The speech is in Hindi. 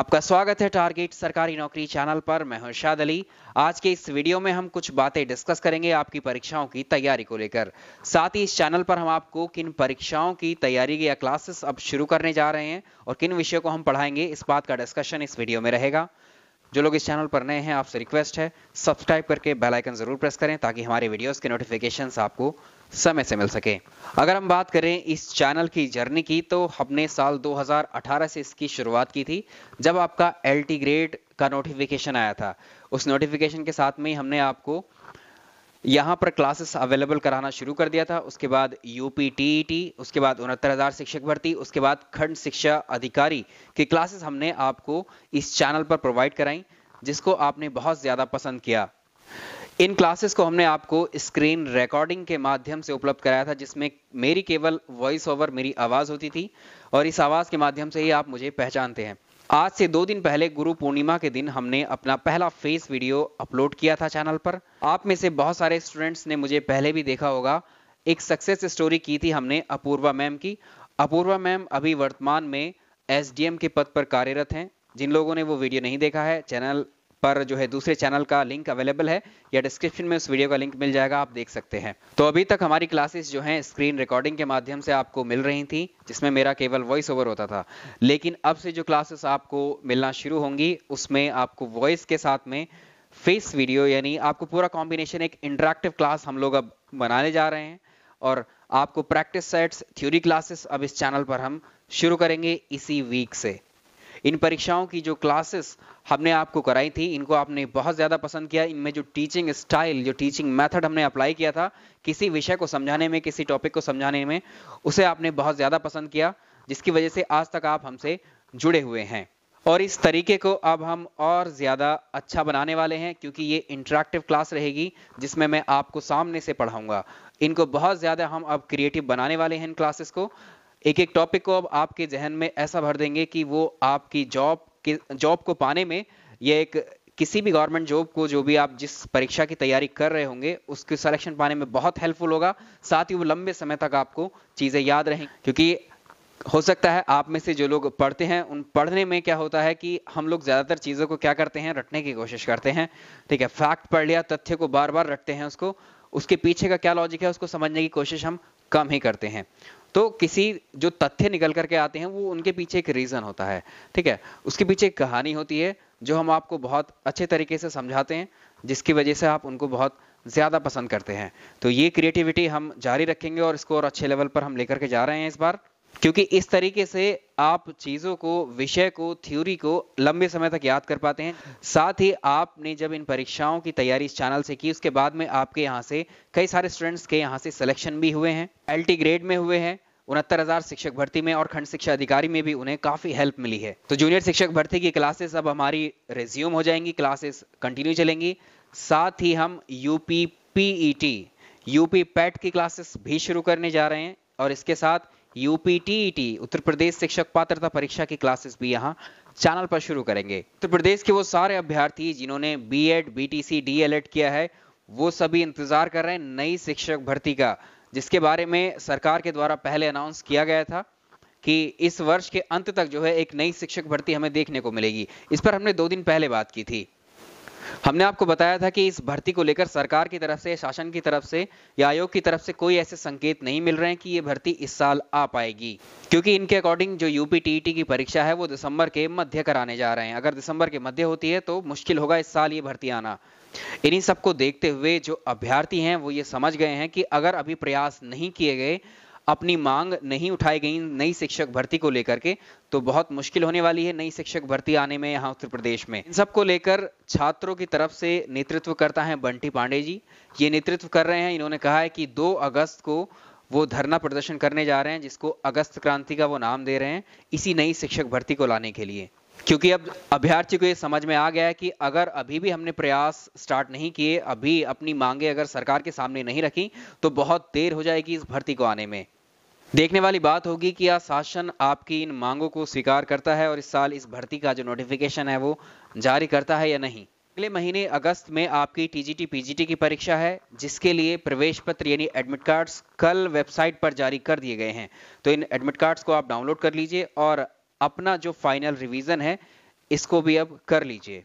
आपका स्वागत है टारगेट सरकारी नौकरी चैनल पर मैं हूं शाद अली आज के इस वीडियो में हम कुछ बातें डिस्कस करेंगे आपकी परीक्षाओं की तैयारी को लेकर साथ ही इस चैनल पर हम आपको किन परीक्षाओं की तैयारी या क्लासेस अब शुरू करने जा रहे हैं और किन विषयों को हम पढ़ाएंगे इस बात का डिस्कशन इस वीडियो में रहेगा जो लोग इस चैनल पर नए हैं आपसे रिक्वेस्ट है सब्सक्राइब करके बेल आइकन ज़रूर प्रेस करें ताकि हमारे वीडियोस के नोटिफिकेशंस आपको समय से मिल सके अगर हम बात करें इस चैनल की जर्नी की तो हमने साल 2018 से इसकी शुरुआत की थी जब आपका एल ग्रेड का नोटिफिकेशन आया था उस नोटिफिकेशन के साथ में हमने आपको यहाँ पर क्लासेस अवेलेबल कराना शुरू कर दिया था उसके बाद यूपी टीईटी e उसके बाद उनहत्तर हज़ार शिक्षक भर्ती उसके बाद खंड शिक्षा अधिकारी की क्लासेस हमने आपको इस चैनल पर प्रोवाइड कराई जिसको आपने बहुत ज़्यादा पसंद किया इन क्लासेस को हमने आपको स्क्रीन रिकॉर्डिंग के माध्यम से उपलब्ध कराया था जिसमें मेरी केवल वॉइस ओवर मेरी आवाज़ होती थी और इस आवाज़ के माध्यम से ही आप मुझे पहचानते हैं आज से दो दिन पहले गुरु पूर्णिमा के दिन हमने अपना पहला फेस वीडियो अपलोड किया था चैनल पर आप में से बहुत सारे स्टूडेंट्स ने मुझे पहले भी देखा होगा एक सक्सेस स्टोरी की थी हमने अपूर्वा मैम की अपूर्वा मैम अभी वर्तमान में एसडीएम के पद पर कार्यरत हैं जिन लोगों ने वो वीडियो नहीं देखा है चैनल पर जो है दूसरे चैनल का लिंक अवेलेबल है या डिस्क्रिप्शन में उस वीडियो का लिंक मिल जाएगा आप देख सकते हैं तो अभी तक हमारी क्लासेस जो हैं स्क्रीन रिकॉर्डिंग के माध्यम से आपको मिल रही थी जिसमें मेरा केवल वॉइस ओवर होता था लेकिन अब से जो क्लासेस आपको मिलना शुरू होंगी उसमें आपको वॉइस के साथ में फेस वीडियो यानी आपको पूरा कॉम्बिनेशन एक इंटरेक्टिव क्लास हम लोग अब बनाने जा रहे हैं और आपको प्रैक्टिस सेट्स थ्योरी क्लासेस अब इस चैनल पर हम शुरू करेंगे इसी वीक से इन परीक्षाओं की जो क्लासेस हमने आपको कराई थी इनको आपने बहुत ज़्यादा पसंद किया इनमें जो टीचिंग स्टाइल जो टीचिंग मेथड हमने अप्लाई किया था किसी विषय को समझाने में किसी टॉपिक को समझाने में उसे आपने बहुत ज़्यादा पसंद किया जिसकी वजह से आज तक आप हमसे जुड़े हुए हैं और इस तरीके को अब हम और ज़्यादा अच्छा बनाने वाले हैं क्योंकि ये इंटरेक्टिव क्लास रहेगी जिसमें मैं आपको सामने से पढ़ाऊंगा इनको बहुत ज़्यादा हम अब क्रिएटिव बनाने वाले हैं इन क्लासेस को एक एक टॉपिक को अब आपके जहन में ऐसा भर देंगे कि वो आपकी जॉब के जॉब को पाने में ये एक किसी भी गवर्नमेंट जॉब को जो भी आप जिस परीक्षा की तैयारी कर रहे होंगे उसके सिलेक्शन पाने में बहुत हेल्पफुल होगा साथ ही वो लंबे समय तक आपको चीज़ें याद रहें क्योंकि हो सकता है आप में से जो लोग पढ़ते हैं उन पढ़ने में क्या होता है कि हम लोग ज़्यादातर चीज़ों को क्या करते हैं रटने की कोशिश करते हैं ठीक है फैक्ट पढ़ लिया तथ्य को बार बार रटते हैं उसको उसके पीछे का क्या लॉजिक है उसको समझने की कोशिश हम कम ही करते हैं तो किसी जो तथ्य निकल करके आते हैं वो उनके पीछे एक रीज़न होता है ठीक है उसके पीछे एक कहानी होती है जो हम आपको बहुत अच्छे तरीके से समझाते हैं जिसकी वजह से आप उनको बहुत ज़्यादा पसंद करते हैं तो ये क्रिएटिविटी हम जारी रखेंगे और इसको और अच्छे लेवल पर हम लेकर के जा रहे हैं इस बार क्योंकि इस तरीके से आप चीज़ों को विषय को थ्योरी को लंबे समय तक याद कर पाते हैं साथ ही आपने जब इन परीक्षाओं की तैयारी इस चैनल से की उसके बाद में आपके यहाँ से कई सारे स्टूडेंट्स के यहाँ से सिलेक्शन भी हुए हैं एल ग्रेड में हुए हैं उनहत्तर हजार शिक्षक भर्ती में और खंड शिक्षा अधिकारी में भी उन्हें काफी हेल्प मिली है तो जूनियर शिक्षक भर्ती की क्लासेस अब हमारी रेज्यूम हो जाएंगी क्लासेस कंटिन्यू चलेंगी साथ ही हम यूपी पीईटी यूपी पैट की क्लासेस भी शुरू करने जा रहे हैं और इसके साथ यूपीटीईटी उत्तर प्रदेश शिक्षक पात्रता परीक्षा की क्लासेस भी यहाँ चैनल पर शुरू करेंगे उत्तर प्रदेश के वो सारे अभ्यर्थी जिन्होंने डी एल एड किया है वो सभी इंतजार कर रहे हैं नई शिक्षक भर्ती का जिसके बारे में सरकार के द्वारा पहले अनाउंस किया गया था कि इस वर्ष के अंत तक जो है एक नई शिक्षक भर्ती हमें देखने को मिलेगी इस पर हमने दो दिन पहले बात की थी हमने आपको बताया था कि इस भर्ती को लेकर सरकार की तरफ से शासन की तरफ से या आयोग की तरफ से कोई ऐसे संकेत नहीं मिल रहे हैं कि ये भर्ती इस साल आ पाएगी क्योंकि इनके अकॉर्डिंग जो यूपी टीईटी की परीक्षा है वो दिसंबर के मध्य कराने जा रहे हैं अगर दिसंबर के मध्य होती है तो मुश्किल होगा इस साल ये भर्ती आना इन्हीं सबको देखते हुए जो अभ्यर्थी हैं वो ये समझ गए हैं कि अगर अभी प्रयास नहीं किए गए अपनी मांग नहीं उठाई गई नई शिक्षक भर्ती को लेकर के तो बहुत मुश्किल होने वाली है नई शिक्षक भर्ती आने में यहाँ उत्तर प्रदेश में इन सबको लेकर छात्रों की तरफ से नेतृत्व करता है बंटी पांडे जी ये नेतृत्व कर रहे हैं इन्होंने कहा है कि दो अगस्त को वो धरना प्रदर्शन करने जा रहे हैं जिसको अगस्त क्रांति का वो नाम दे रहे हैं इसी नई शिक्षक भर्ती को लाने के लिए क्योंकि अब अभ्यर्थी को ये समझ में आ गया है कि अगर अभी भी हमने प्रयास स्टार्ट नहीं किए अभी अपनी मांगे अगर सरकार के सामने नहीं रखी तो बहुत देर हो जाएगी इस भर्ती को आने में देखने वाली बात होगी कि आज शासन आपकी इन मांगों को स्वीकार करता है और इस साल इस भर्ती का जो नोटिफिकेशन है वो जारी करता है या नहीं अगले महीने अगस्त में आपकी टीजीटी पीजीटी की परीक्षा है जिसके लिए प्रवेश पत्र यानी एडमिट कार्ड्स कल वेबसाइट पर जारी कर दिए गए हैं तो इन एडमिट कार्ड्स को आप डाउनलोड कर लीजिए और अपना जो फाइनल रिवीजन है इसको भी अब कर लीजिए